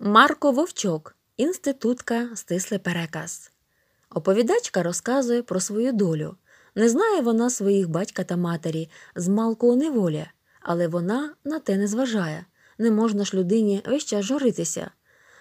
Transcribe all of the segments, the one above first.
Марко Вовчок, інститутка, стислий переказ. Оповідачка розказує про свою долю. Не знає вона своїх батька та матері, з малку неволі, але вона на те не зважає не можна ж людині весь час журитися.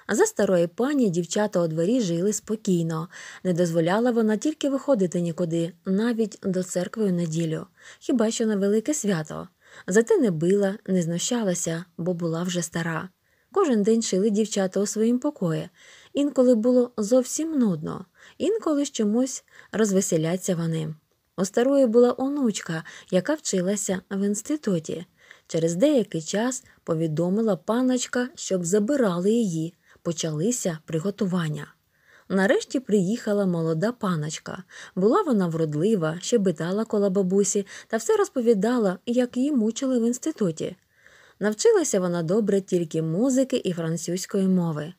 За старої пані дівчата у дворі жили спокійно, не дозволяла вона тільки виходити нікуди, навіть до церкви у неділю, хіба що на велике свято. Зате не била, не знущалася, бо була вже стара. Кожен день шили дівчата у своїм покої. Інколи було зовсім нудно, інколи з чомусь розвеселяться вони. У старої була онучка, яка вчилася в інституті. Через деякий час повідомила паночка, щоб забирали її, почалися приготування. Нарешті приїхала молода паночка. Була вона вродлива, щебетала коло бабусі та все розповідала, як її мучили в інституті. Навчилася вона добре тільки музики і французької мови.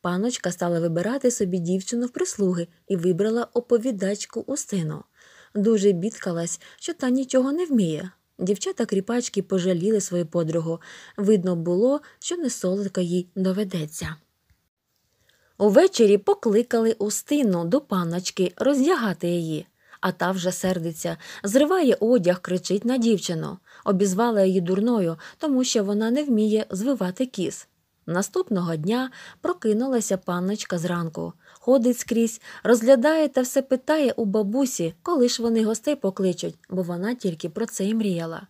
Паночка стала вибирати собі дівчину в прислуги і вибрала оповідачку Устину. Дуже бідкалась, що та нічого не вміє. Дівчата кріпачки пожаліли свою подругу. Видно було, що не солодко їй доведеться. Увечері покликали Устину до паночки роздягати її, а та вже сердиться, зриває одяг, кричить на дівчину обізвала її дурною, тому що вона не вміє звивати кіс. Наступного дня прокинулася панночка зранку, ходить скрізь, розглядає та все питає у бабусі, коли ж вони гостей покличуть, бо вона тільки про це й мріяла.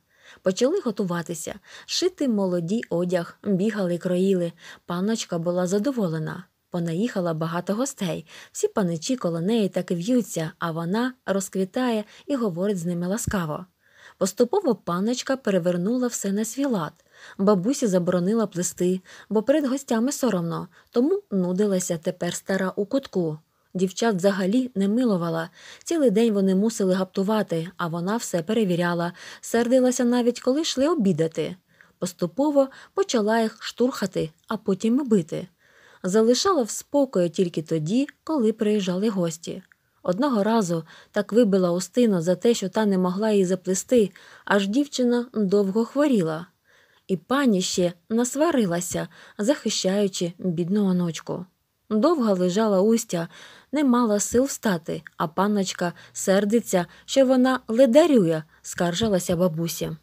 Почали готуватися, шити молоді одяг, бігали й кроїли. Панночка була задоволена. Понаїхала багато гостей, всі паничі коло неї так і в'ються, а вона розквітає і говорить з ними ласкаво. Поступово панночка перевернула все на свій лад. Бабусі заборонила плести, бо перед гостями соромно, тому нудилася тепер стара у кутку. Дівчат взагалі не милувала. Цілий день вони мусили гаптувати, а вона все перевіряла, сердилася навіть, коли йшли обідати. Поступово почала їх штурхати, а потім і бити. Залишала в спокою тільки тоді, коли приїжджали гості. Одного разу так вибила Устину за те, що та не могла її заплести, аж дівчина довго хворіла, і пані ще насварилася, захищаючи бідну оночку. Довго лежала устя, не мала сил встати, а панночка сердиться, що вона ледарює, скаржилася бабуся.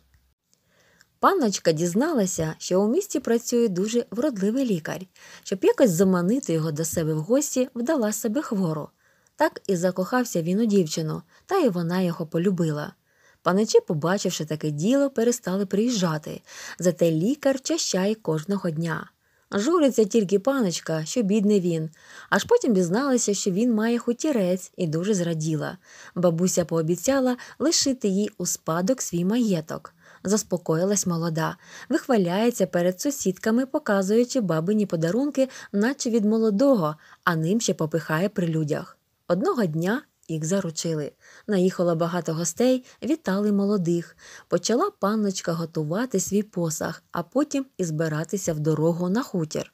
Панночка дізналася, що у місті працює дуже вродливий лікар. Щоб якось заманити його до себе в гості, вдала себе хвору. Так і закохався він у дівчину, та й вона його полюбила. Паничі, побачивши таке діло, перестали приїжджати, зате лікар чащає кожного дня. Журиться тільки паночка, що бідний він, аж потім дізналися, що він має хутірець і дуже зраділа. Бабуся пообіцяла лишити їй у спадок свій маєток. Заспокоїлась молода, вихваляється перед сусідками, показуючи бабині подарунки, наче від молодого, а ним ще попихає при людях. Одного дня їх заручили. Наїхало багато гостей, вітали молодих. Почала панночка готувати свій посаг, а потім і збиратися в дорогу на хутір.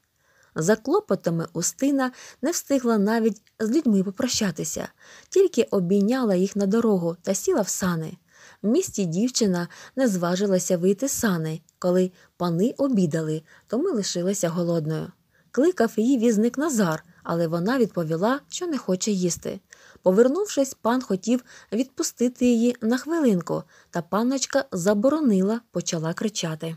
За клопотами Устина не встигла навіть з людьми попрощатися, тільки обійняла їх на дорогу та сіла в сани. В місті дівчина не зважилася вийти сани, коли пани обідали, то ми лишилася голодною. Кликав її візник Назар, але вона відповіла, що не хоче їсти. Повернувшись, пан хотів відпустити її на хвилинку, та панночка заборонила, почала кричати.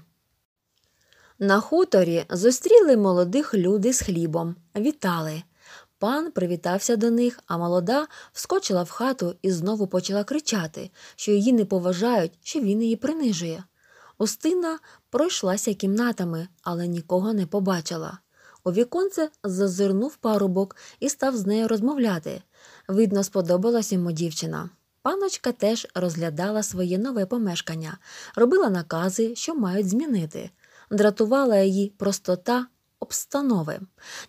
На хуторі зустріли молодих люди з хлібом, вітали. Пан привітався до них, а молода вскочила в хату і знову почала кричати, що її не поважають, що він її принижує. Устина пройшлася кімнатами, але нікого не побачила. У віконце зазирнув парубок і став з нею розмовляти. Видно, сподобалась йому дівчина. Паночка теж розглядала своє нове помешкання, робила накази, що мають змінити. Дратувала її простота обстанови.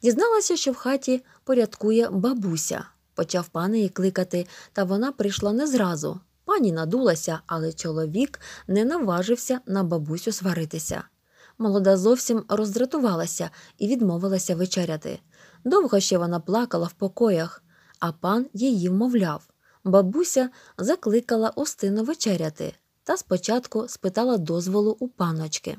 Дізналася, що в хаті порядкує бабуся. Почав пан її кликати, та вона прийшла не зразу. Пані надулася, але чоловік не наважився на бабусю сваритися молода зовсім роздратувалася і відмовилася вечеряти. Довго ще вона плакала в покоях, а пан її вмовляв. Бабуся закликала Остину вечеряти та спочатку спитала дозволу у паночки.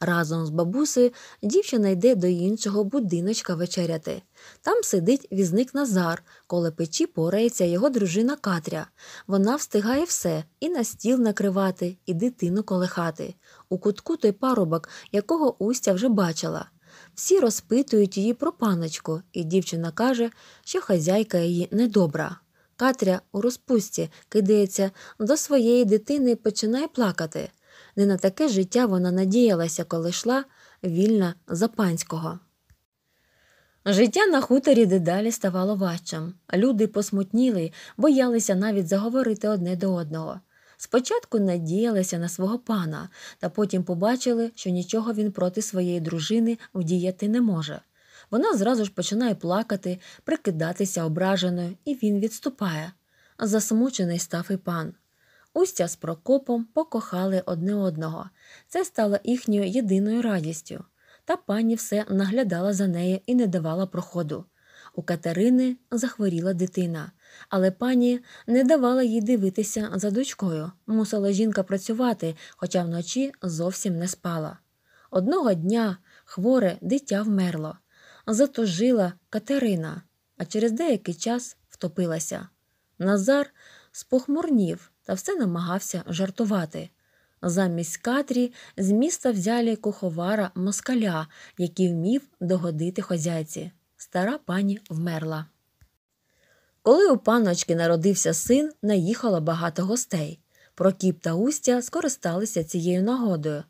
Разом з бабусею дівчина йде до іншого будиночка вечеряти. Там сидить візник Назар, коли печі порається його дружина Катря. Вона встигає все і на стіл накривати, і дитину колихати. У кутку той парубок, якого Устя вже бачила. Всі розпитують її про паночку, і дівчина каже, що хазяйка її недобра. Катря у розпусті кидається до своєї дитини починає плакати. Не на таке життя вона надіялася, коли йшла вільна за панського. Життя на хуторі дедалі ставало важчим. Люди посмутніли, боялися навіть заговорити одне до одного. Спочатку надіялися на свого пана, та потім побачили, що нічого він проти своєї дружини вдіяти не може. Вона зразу ж починає плакати, прикидатися ображеною, і він відступає. Засмучений став і пан. Устя з Прокопом покохали одне одного. Це стало їхньою єдиною радістю. Та пані все наглядала за нею і не давала проходу. У Катерини захворіла дитина, але пані не давала їй дивитися за дочкою. Мусила жінка працювати, хоча вночі зовсім не спала. Одного дня хворе дитя вмерло. Затужила Катерина, а через деякий час втопилася. Назар спохмурнів та все намагався жартувати. Замість Катрі з міста взяли куховара москаля, який вмів догодити хозяйці. Стара пані вмерла. Коли у паночки народився син, наїхало багато гостей. Прокіп та устя скористалися цією нагодою.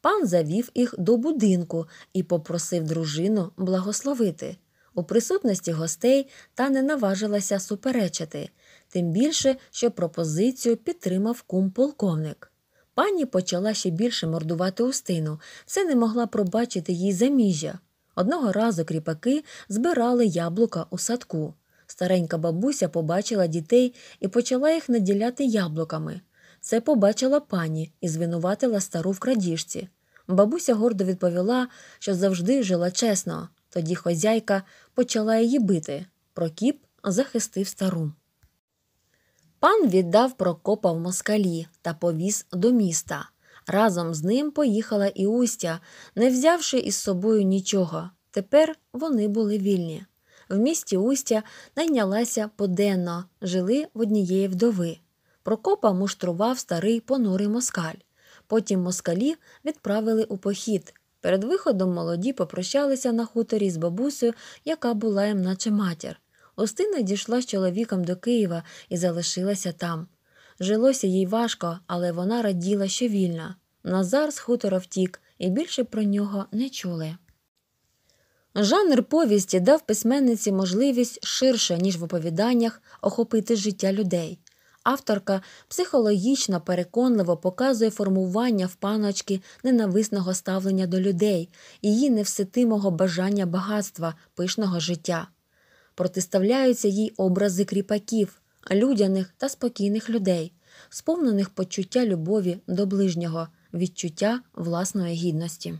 Пан завів їх до будинку і попросив дружину благословити. У присутності гостей та не наважилася суперечити тим більше, що пропозицію підтримав кум полковник. Пані почала ще більше мордувати устину, все не могла пробачити їй заміжжя. Одного разу кріпаки збирали яблука у садку. Старенька бабуся побачила дітей і почала їх наділяти яблуками. Це побачила пані і звинуватила стару в крадіжці. Бабуся гордо відповіла, що завжди жила чесно. Тоді хозяйка почала її бити. Прокіп захистив стару. Пан віддав Прокопа в москалі та повіз до міста. Разом з ним поїхала і Устя, не взявши із собою нічого. Тепер вони були вільні. В місті Устя найнялася поденно, жили в однієї вдови. Прокопа муштрував старий понурий москаль. Потім москалі відправили у похід. Перед виходом молоді попрощалися на хуторі з бабусею, яка була їм наче матір. Остина дійшла з чоловіком до Києва і залишилася там. Жилося їй важко, але вона раділа, що вільна. Назар з хутора втік і більше про нього не чули. Жанр повісті дав письменниці можливість ширше, ніж в оповіданнях, охопити життя людей. Авторка психологічно переконливо показує формування в паночки ненависного ставлення до людей, її невситимого бажання багатства, пишного життя протиставляються їй образи кріпаків, людяних та спокійних людей, сповнених почуття любові до ближнього, відчуття власної гідності.